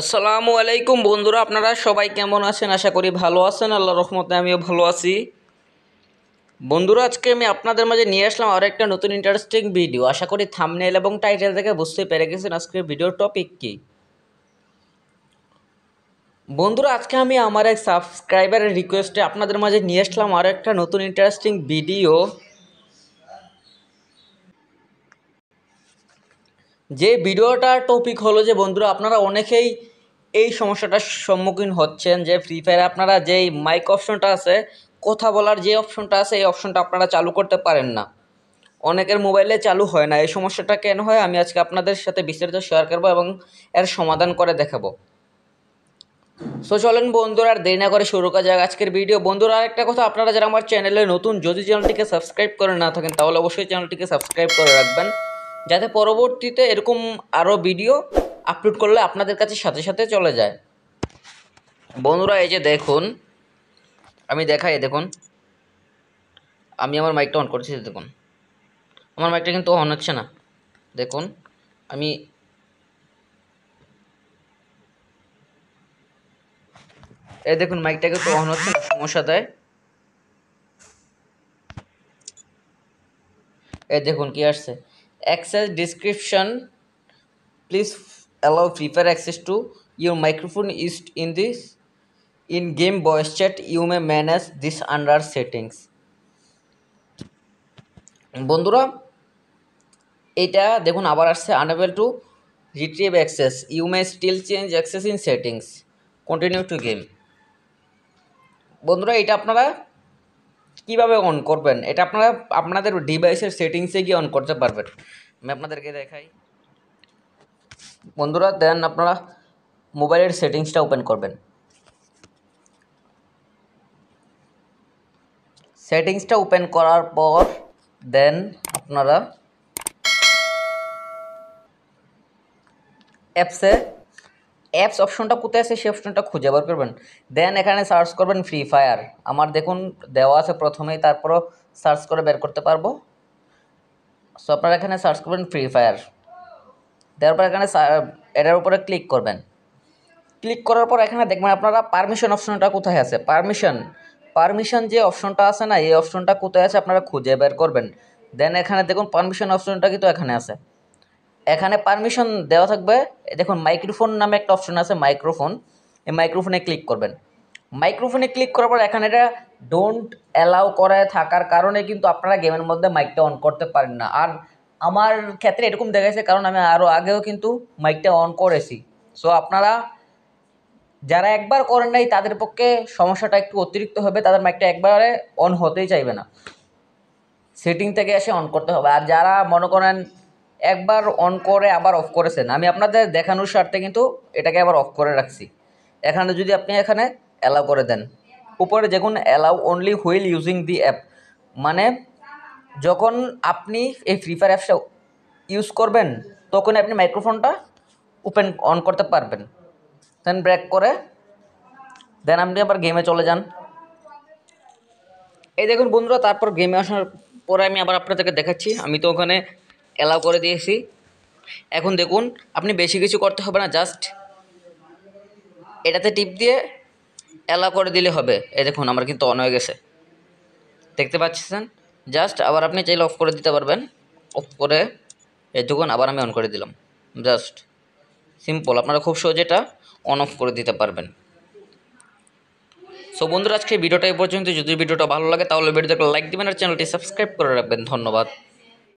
আসসালামু আলাইকুম বন্ধুরা আপনারা সবাই কেমন আছেন আশা করি ভালো আছেন আল্লাহ রহমতে আমিও ভালো আছি বন্ধুরা আজকে আমি আপনাদের মাঝে নিয়ে আসলাম আর একটা নতুন ইন্টারেস্টিং ভিডিও আশা করি থামনেল এবং টাইটেল দেখে বুঝতে পেরে গেছেন আজকের ভিডিওর টপিক কী বন্ধুরা আজকে আমি আমার এক সাবস্ক্রাইবারের রিকোয়েস্টে আপনাদের মাঝে নিয়ে আসলাম আর একটা নতুন ইন্টারেস্টিং ভিডিও যে ভিডিওটার টপিক হলো যে বন্ধুরা আপনারা অনেকেই এই সমস্যাটার সম্মুখীন হচ্ছেন যে ফ্রি ফায়ারে আপনারা যেই মাইক অপশনটা আছে কথা বলার যে অপশনটা আছে এই অপশনটা আপনারা চালু করতে পারেন না অনেকের মোবাইলে চালু হয় না এই সমস্যাটা কেন হয় আমি আজকে আপনাদের সাথে বিস্তারিত শেয়ার করবো এবং এর সমাধান করে দেখাবো সো চলেন বন্ধুরা আর দেরি না করে শুরু করা যাক আজকের ভিডিও বন্ধুরা একটা কথা আপনারা যারা আমার চ্যানেলে নতুন যদি চ্যানেলটিকে সাবস্ক্রাইব করে না থাকেন তাহলে অবশ্যই চ্যানেলটিকে সাবস্ক্রাইব করে রাখবেন যাতে পরবর্তীতে এরকম আরও ভিডিও আপলোড করলে আপনাদের কাছে সাথে সাথে চলে যায় বন্ধুরা এই যে দেখুন আমি দেখাই দেখুন আমি আমার মাইকটা অন করছি দেখুন আমার মাইকটা কিন্তু অন হচ্ছে না দেখুন আমি এ দেখুন মাইকটাকে তো অন হচ্ছে না সমস্যা দেয় এ দেখুন কি আসছে access description please allow prefer access to your microphone is in this in game voice chat you may manage this under settings বন্ধুরা এটা দেখুন আবার আসছে unable to retrieve access you may still change access in settings continue to game বন্ধুরা এটা আপনারা কিভাবে on করবেন এটা আপনারা আপনাদের ডিভাইসের সেটিংসে গিয়ে অন করতে পারবেন আমি আপনাদেরকে দেখাই বন্ধুরা দেন আপনারা মোবাইলের সেটিংসটা ওপেন করবেন সেটিংসটা ওপেন করার পর দেন আপনারা অ্যাপসে অ্যাপস অপশনটা কোথায় আছে সেই অপশনটা খুঁজে বার করবেন দেন এখানে সার্চ করবেন ফ্রি ফায়ার আমার দেখুন দেওয়া আছে প্রথমেই তারপরও সার্চ করে বের করতে পারবো সো আপনারা এখানে সার্চ করবেন ফ্রি ফায়ার দেওয়ার পর এখানে এটার উপরে ক্লিক করবেন ক্লিক করার পর এখানে দেখবেন আপনারা পারমিশন অপশনটা কোথায় আছে পারমিশন পারমিশন যে অপশনটা আছে না এই অপশনটা কোথায় আছে আপনারা খুঁজে বের করবেন দেন এখানে দেখুন পারমিশন অপশনটা কিন্তু এখানে আছে এখানে পারমিশন দেওয়া থাকবে দেখুন মাইক্রোফোন নামে একটা অপশন আছে মাইক্রোফোন এই মাইক্রোফোনে ক্লিক করবেন মাইক্রোফোনে ক্লিক করার পর এখানে এটা ডোন্ট অ্যালাউ করে থাকার কারণে কিন্তু আপনারা গেমের মধ্যে মাইকটা অন করতে পারেন না আর আমার ক্ষেত্রে এরকম দেখাইছে কারণ আমি আরও আগেও কিন্তু মাইকটা অন করেছি সো আপনারা যারা একবার করেন নাই তাদের পক্ষে সমস্যাটা একটু অতিরিক্ত হবে তাদের মাইকটা একবারে অন হতেই চাইবে না সেটিং থেকে এসে অন করতে হবে আর যারা মনে করেন একবার অন করে আবার অফ করেছেন আমি আপনাদের দেখানোর স্বার্থে কিন্তু এটাকে আবার অফ করে রাখছি এখানে যদি আপনি এখানে অ্যালাউ করে দেন উপরে দেখুন allow only while using the app মানে যখন আপনি এই ফ্রি ফায়ার অ্যাপসটা ইউজ করবেন তখন আপনি মাইক্রোফোনটা ওপেন অন করতে পারবেন দেন ব্র্যাক করে দেন আপনি আবার গেমে চলে যান এই দেখুন বন্ধুরা তারপর গেমে আসার পরে আমি আবার আপনাদেরকে দেখাচ্ছি আমি তো ওখানে অ্যালাউ করে দিয়েছি এখন দেখুন আপনি বেশি কিছু করতে হবে না জাস্ট এটাতে টিপ দিয়ে অ্যালাউ করে দিলে হবে এ দেখুন আমার কিন্তু অন হয়ে গেছে দেখতে পাচ্ছেন জাস্ট আবার আপনি চাইলে অফ করে দিতে পারবেন অফ করে এ দেখুন আবার আমি অন করে দিলাম জাস্ট সিম্পল আপনারা খুব সহজে এটা অন অফ করে দিতে পারবেন সো বন্ধুরা আজকে ভিডিওটা এই পর্যন্ত যদি ভিডিওটা ভালো লাগে তাহলে ভিডিওতে লাইক দেবেন আর চ্যানেলটি সাবস্ক্রাইব করে রাখবেন ধন্যবাদ